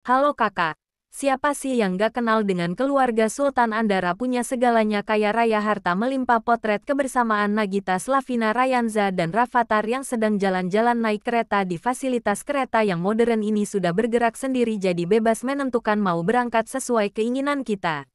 Halo kakak, siapa sih yang gak kenal dengan keluarga Sultan Andara punya segalanya kaya raya harta melimpah potret kebersamaan Nagita Slavina Rayanza dan Rafathar yang sedang jalan-jalan naik kereta di fasilitas kereta yang modern ini sudah bergerak sendiri jadi bebas menentukan mau berangkat sesuai keinginan kita.